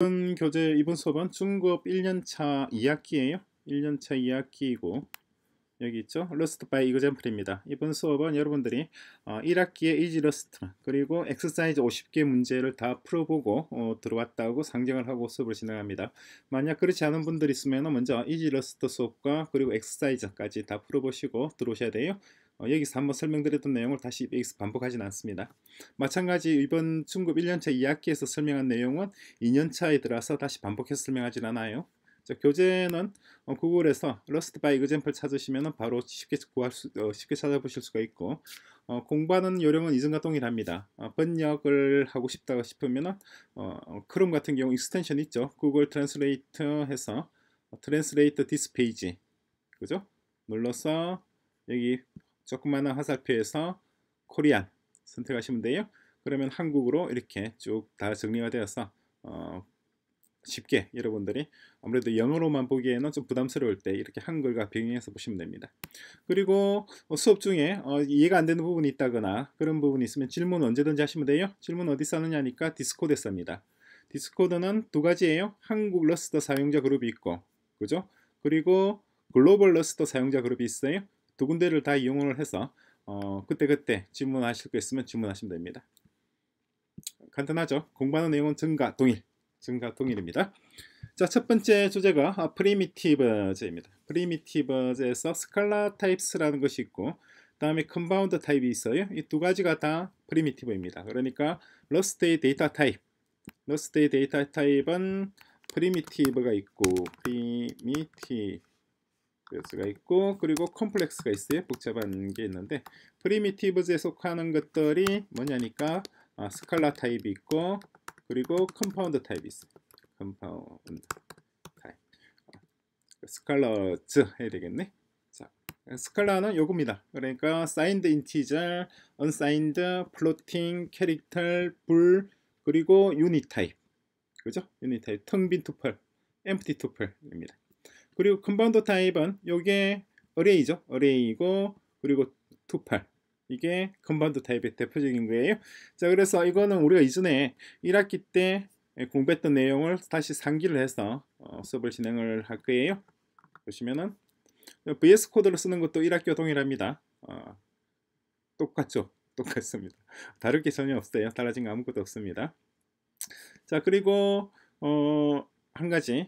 이번 교재 이번 수업은 중급 1년차 2학기예요. 1년차 2학기이고 여기 있죠. Rust by example입니다. 이번 수업은 여러분들이 1학기에 어, Easy Rust 그리고 엑서사이즈 50개 문제를 다 풀어보고 어, 들어왔다고 상정을 하고 수업을 진행합니다. 만약 그렇지 않은 분들 있으면 먼저 Easy Rust 수업과 그리고 엑서사이즈까지 다 풀어보시고 들어오셔야 돼요. 어, 여기서 한번 설명드렸던 내용을 다시 여기서 반복하진 않습니다. 마찬가지 이번 중급 1년차 2학기에서 설명한 내용은 2년차에 들어서 다시 반복해서 설명하진 않아요. 자, 교재는 어, 구글에서 Lost by Example 찾으시면 바로 쉽게 구할 수, 어, 쉽게 찾아보실 수가 있고 어, 공부하는 요령은 이전과 동일합니다. 어, 번역을 하고 싶다고 싶으면 크롬 어, 같은 경우 익스텐션 있죠. 구글 트랜스레이터 해서 트랜스레이터 디스 페이지 그죠? 눌러서 여기 조그마한 화살표에서 코리안 선택하시면 돼요. 그러면 한국으로 이렇게 쭉 다 정리가 되어서 어, 쉽게 여러분들이 아무래도 영어로만 보기에는 좀 부담스러울 때 이렇게 한글과 병행해서 보시면 됩니다. 그리고 어, 수업 중에 어, 이해가 안 되는 부분이 있다거나 그런 부분이 있으면 질문 언제든지 하시면 돼요. 질문 어디서 하느냐니까 디스코드에서 합니다. 디스코드는 두 가지예요. 한국 러스터 사용자 그룹이 있고 그죠? 그리고 글로벌 러스터 사용자 그룹이 있어요. 두 군데를 다 이용을 해서 어, 그때그때 질문하실 거 있으면 질문하시면 됩니다. 간단하죠. 공부하는 내용은 증가, 동일, 증가, 동일입니다. 자, 첫 번째 주제가 프리미티브제입니다프리미티브제에서 스칼라 타입스라는 것이 있고 그 다음에 컴바운드 타입이 있어요. 이 두 가지가 다 프리미티브입니다. 그러니까 러스트의 데이터 타입, 러스트의 데이터 타입은 프리미티브가 있고 프리미티브 그래스가 있고 그리고 컴플렉스가 있어요. 복잡한 게 있는데 프리미티브즈에 속하는 것들이 뭐냐니까 아, 스칼라 타입이 있고 그리고 컴파운드 타입이 있어요. 컴파운드 타입. 스칼러즈 해야 되겠네. 자, 스칼라는 요겁니다. 그러니까 사인드 인티저, 언사인드, 플로팅, 캐릭터, 불, 그리고 유닛 타입. 그죠? 유닛 타입 텅빈 투플, 엠프티 투플입니다. 그리고 컴파운드 타입은 요게 어레이죠. 어레이고 그리고 투팔 이게 컴파운드 타입의 대표적인 거예요. 자 그래서 이거는 우리가 이전에 1학기 때 공부했던 내용을 다시 상기를 해서 어, 수업을 진행을 할 거예요. 보시면은 VS 코드로 쓰는 것도 1학기와 동일합니다. 어, 똑같죠. 똑같습니다. 다를 게 전혀 없어요. 달라진 거 아무것도 없습니다. 자 그리고 어, 한 가지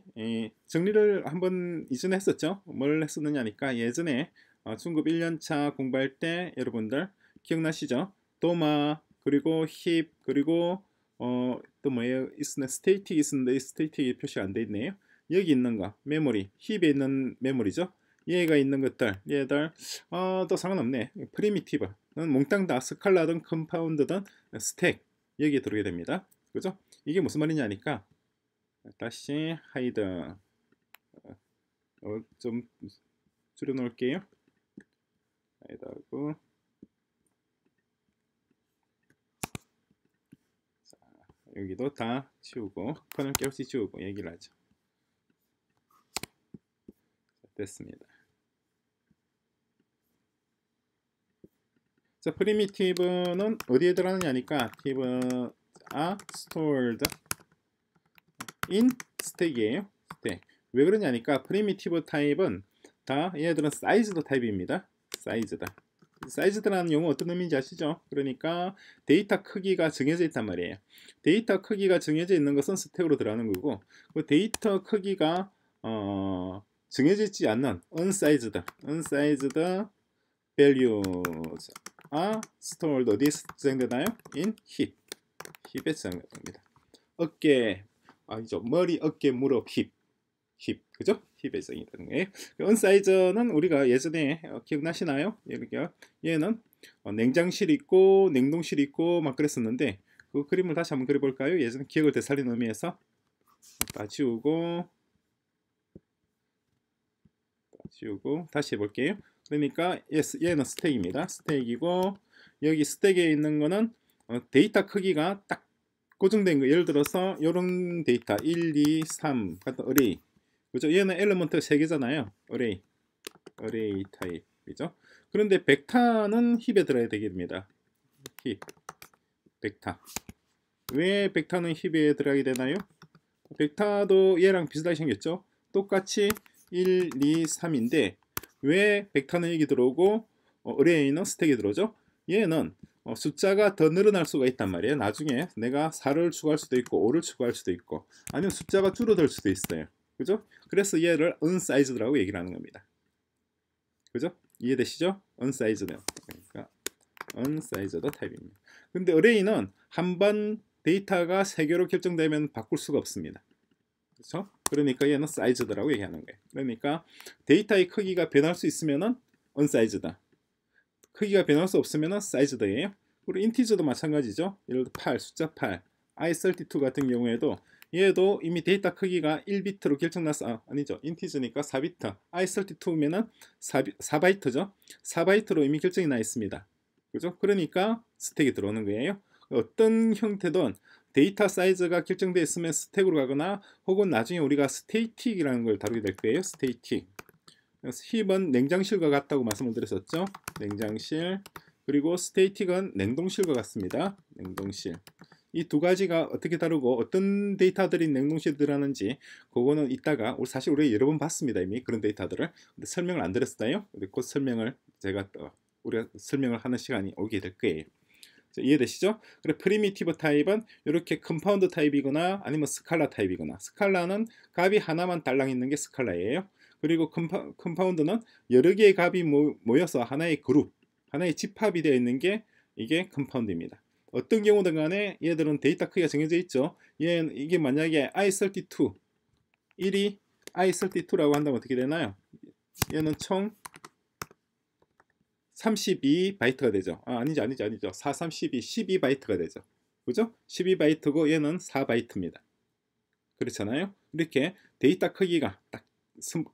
정리를 한번 이전에 했었죠. 뭘 했었느냐니까 예전에 어, 중급 1년차 공부할 때 여러분들 기억나시죠? 도마 그리고 힙 그리고 어, 또 뭐예요? 있으네 스테이틱 있는데 스테이틱이 표시가 안돼 있네요. 여기 있는 거 메모리 힙에 있는 메모리죠. 얘가 있는 것들 얘들 어, 또 상관없네. 프리미티브는 몽땅 다 스칼라든 컴파운드든 스택 여기에 들어오게 됩니다. 그죠? 이게 무슨 말이냐니까 다시 하이드 어, 좀 줄여 놓을게요 하이드 하고 자, 여기도 다 치우고 폰을 깨없이 치우고 얘기를 하죠 됐습니다 자, 프리미티브는 어디에 들어가느냐니까, 티브아 스토 o 드 int 스택이에요. 스왜 네. 그러냐니까 프리미티브 타입은 다 얘네들은 사이즈드 타입입니다. 사이즈다. 사이즈드라는 용어 어떤 의미인지 아시죠? 그러니까 데이터 크기가 정해져 있단 말이에요. 데이터 크기가 정해져 있는 것은 스택으로 들어가는 거고 그 데이터 크기가 어, 정해져 있지 않는 unsized, unsized values are stored 어디에 저장되나요? in heap, heap에 저장됩니다. 어깨 아니죠. 머리, 어깨, 무릎, 힙. 힙, 그죠? 힙 배정이라는 거예요. 그 언사이저는 우리가 예전에 어, 기억나시나요? 이렇게 얘는 어, 냉장실 있고 냉동실 있고 막 그랬었는데 그 그림을 다시 한번 그려볼까요? 예전 에 기억을 되살리는 의미에서 다 지우고 다 지우고 다시 해볼게요. 그러니까 얘는 스택입니다. 스택이고 여기 스택에 있는 거는 어, 데이터 크기가 딱 고정된 거 예를 들어서 이런 데이터 1, 2, 3 같은 어레이 그죠? 얘는 엘리먼트 3개잖아요 어레이 어레이 타입 그죠? 그런데 벡터는 힙에 들어야 되게 됩니다 힙 벡터 왜 벡터는 힙에 들어가게 되나요? 벡터도 얘랑 비슷하게 생겼죠? 똑같이 1, 2, 3인데 왜 벡터는 여기 들어오고 어, 어레이는 스택에 들어오죠? 얘는 어, 숫자가 더 늘어날 수가 있단 말이에요. 나중에 내가 4를 추가할 수도 있고 5를 추가할 수도 있고 아니면 숫자가 줄어들 수도 있어요. 그죠? 그래서 얘를 unsize드라고 얘기를 하는 겁니다. 그죠? 이해되시죠? unsize드. 그러니까 unsize드 타입입니다. 근데 array는 한 번 데이터가 3개로 결정되면 바꿀 수가 없습니다. 그렇죠? 그러니까 얘는 s i z e 드라고 얘기하는 거예요. 그러니까 데이터의 크기가 변할 수 있으면은 unsize드다. 크기가 변할 수 없으면 사이즈더예요. 우리 인티저도 마찬가지죠. 예를 들어 8, 숫자 8, i32 같은 경우에도 얘도 이미 데이터 크기가 1비트로 결정났어 아, 아니죠 인티즈니까 4비트 i32면은 4, 4바이트죠 4바이트로 이미 결정이 나 있습니다 그죠 그러니까 스택이 들어오는 거예요 어떤 형태든 데이터 사이즈가 결정되어 있으면 스택으로 가거나 혹은 나중에 우리가 스테이틱이라는 걸 다루게 될 거예요 스테이틱 힙은 냉장실과 같다고 말씀을 드렸었죠. 냉장실 그리고 스테이틱은 냉동실과 같습니다. 냉동실 이 두 가지가 어떻게 다르고 어떤 데이터들이 냉동실 들어가는지 그거는 이따가 우리 사실 우리 여러 번 봤습니다 이미 그런 데이터들을 근데 설명을 안 드렸어요. 근데 곧 설명을 제가 또 우리가 설명을 하는 시간이 오게 될 거예요. 이해되시죠? 그래 프리미티브 타입은 이렇게 컴파운드 타입이거나 아니면 스칼라 타입이거나 스칼라는 값이 하나만 달랑 있는 게 스칼라예요. 그리고 컴파, 컴파운드는 여러 개의 값이 모여서 하나의 그룹, 하나의 집합이 되어 있는 게 이게 컴파운드입니다. 어떤 경우든 간에 얘들은 데이터 크기가 정해져 있죠. 얘 이게 만약에 i32 1이 i32라고 한다면 어떻게 되나요? 얘는 총 32바이트가 되죠. 아, 아니지 아니지 아니죠. 432 12바이트가 되죠. 그죠? 12바이트고 얘는 4바이트입니다. 그렇잖아요. 이렇게 데이터 크기가 딱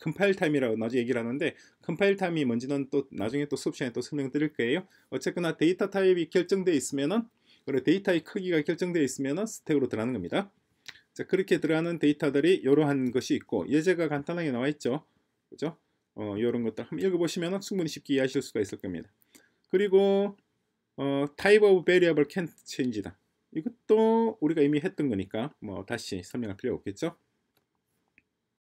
컴파일 타임이라고 나중에 얘기를 하는데 컴파일 타임이 뭔지는 또 나중에 또 수업 시간에 또 설명드릴 거예요. 어쨌거나 데이터 타입이 결정되어 있으면은 그리고 데이터의 크기가 결정되어 있으면은 스택으로 들어가는 겁니다. 자, 그렇게 들어가는 데이터들이 이러한 것이 있고 예제가 간단하게 나와 있죠. 그죠? 어, 이런 것들 한번 읽어보시면 은 충분히 쉽게 이해하실 수가 있을 겁니다. 그리고 어, type of variable c a n change다. 이것도 우리가 이미 했던 거니까 뭐 다시 설명할 필요 없겠죠.